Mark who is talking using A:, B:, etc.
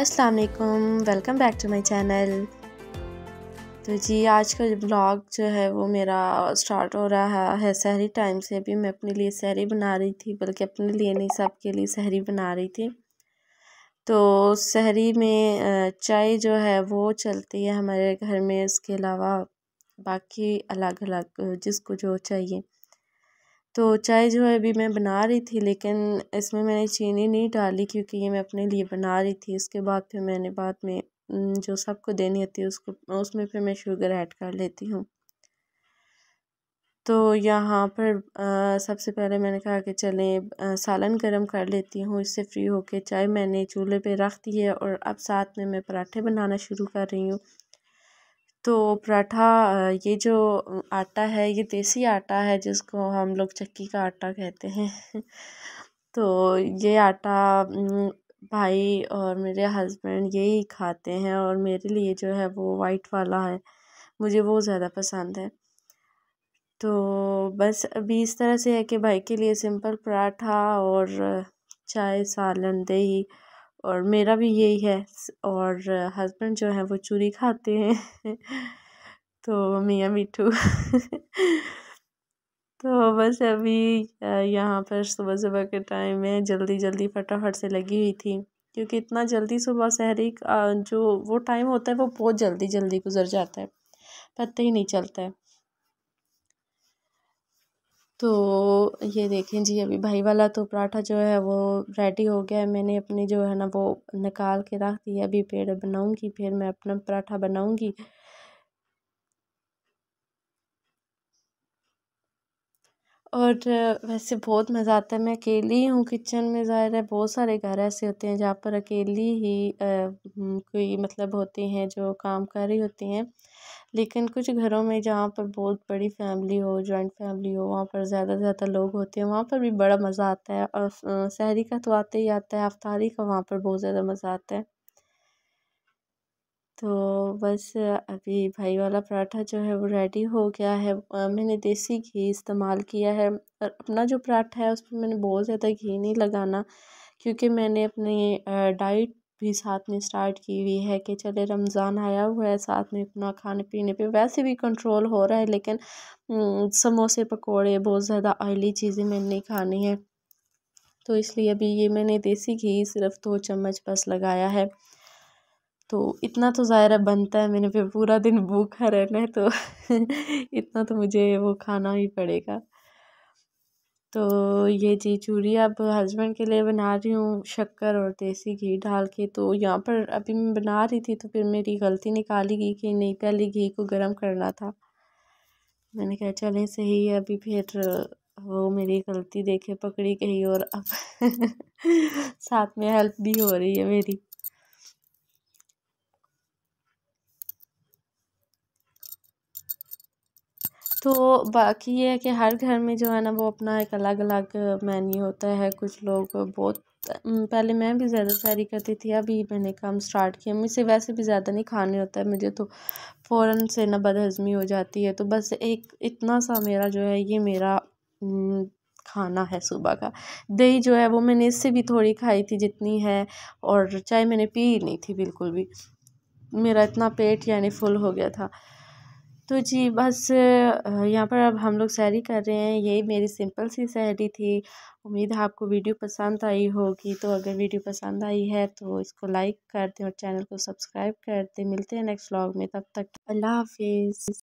A: अस्सलाम वालेकुम welcome back to my channel तो जी आज का ब्लॉग जो है वो मेरा स्टार्ट हो रहा है शहरी टाइम से भी मैं अपने लिए शहरी बना रही थी बल्कि अपने लिए नहीं सबके लिए शहरी बना रही थी तो शहरी में चाय जो है वो चलती है हमारे घर में इसके अलावा बाकी अलग अलग जिसको जो चाहिए तो चाय जो है अभी मैं बना रही थी लेकिन इसमें मैंने चीनी नहीं डाली क्योंकि ये मैं अपने लिए बना रही थी इसके बाद फिर मैंने बाद में जो सबको देनी होती है उसको उसमें फिर मैं शुगर ऐड कर लेती हूँ तो यहाँ पर आ, सबसे पहले मैंने कहा कि चलें सालन गरम कर लेती हूँ इससे फ्री होके चाय मैंने चूल्हे पे रख दी है और अब साथ में मैं पराठे बनाना शुरू कर रही हूँ तो पराठा ये जो आटा है ये देसी आटा है जिसको हम लोग चक्की का आटा कहते हैं तो ये आटा भाई और मेरे हस्बैंड यही खाते हैं और मेरे लिए जो है वो वाइट वाला है मुझे वो ज़्यादा पसंद है तो बस अभी इस तरह से है कि भाई के लिए सिंपल पराठा और चाय सालन दही और मेरा भी यही है और हस्बैंड जो है वो चूरी खाते हैं तो मियाँ मिठू तो बस अभी यहाँ पर सुबह सुबह के टाइम में जल्दी जल्दी फटाफट से लगी हुई थी क्योंकि इतना जल्दी सुबह शहरी जो वो टाइम होता है वो बहुत जल्दी जल्दी गुजर जाता है पता ही नहीं चलता है तो ये देखें जी अभी भाई वाला तो पराठा जो है वो रेडी हो गया है मैंने अपने जो है ना वो निकाल के रख दिया अभी पेड़ बनाऊंगी फिर मैं अपना पराठा बनाऊंगी और वैसे बहुत मज़ा आता है मैं अकेली हूँ किचन में ज़ाहिर है बहुत सारे घर ऐसे होते हैं जहाँ पर अकेली ही आ, हम्म, कोई मतलब होती हैं जो काम कर रही होती हैं लेकिन कुछ घरों में जहाँ पर बहुत बड़ी फैमिली हो जॉइंट फैमिली हो वहाँ पर ज़्यादा से ज़्यादा लोग होते हैं वहाँ पर भी बड़ा मज़ा आता है और शहरी का तो आते ही आता है अफ्तारी का वहाँ पर बहुत ज़्यादा मज़ा आता है तो बस अभी भाई वाला पराठा जो है वो रेडी हो गया है मैंने देसी घी इस्तेमाल किया है और अपना जो पराठा है उसमें मैंने बहुत ज़्यादा घी नहीं लगाना क्योंकि मैंने अपनी डाइट भी साथ में स्टार्ट की हुई है कि चले रमज़ान आया हुआ है साथ में अपना खाने पीने पे वैसे भी कंट्रोल हो रहा है लेकिन समोसे पकोड़े बहुत ज़्यादा ऑयली चीज़ें मैंने नहीं खानी है तो इसलिए अभी ये मैंने देसी घी सिर्फ दो चम्मच बस लगाया है तो इतना तो ज़ायरा बनता है मैंने फिर पूरा दिन भूखा रहना है तो इतना तो मुझे वो खाना ही पड़ेगा तो ये जी चूरी अब हस्बैंड के लिए बना रही हूँ शक्कर और देसी घी डाल के तो यहाँ पर अभी मैं बना रही थी तो फिर मेरी गलती निकाली गई कि नहीं पहले घी को गर्म करना था मैंने कहा चलें सही है अभी फिर वो मेरी गलती देखे पकड़ी गई और अब साथ में हेल्प भी हो रही है मेरी तो बाकी ये है कि हर घर में जो है ना वो अपना एक अलग अलग मेन्यू होता है कुछ लोग बहुत पहले मैं भी ज़्यादा तैयारी करती थी अभी मैंने काम स्टार्ट किया मुझसे वैसे भी ज़्यादा नहीं खाने होता है मुझे तो फ़ौरन से ना बदहजमी हो जाती है तो बस एक इतना सा मेरा जो है ये मेरा खाना है सुबह का दही जो है वो मैंने इससे भी थोड़ी खाई थी जितनी है और चाय मैंने पी नहीं थी बिल्कुल भी मेरा इतना पेट यानी फुल हो गया था तो जी बस यहाँ पर अब हम लोग सैरी कर रहे हैं यही मेरी सिंपल सी सहरी थी उम्मीद है आपको वीडियो पसंद आई होगी तो अगर वीडियो पसंद आई है तो इसको लाइक कर दें और चैनल को सब्सक्राइब कर दें मिलते हैं नेक्स्ट व्लॉग में तब तक अल्लाह हाफिज़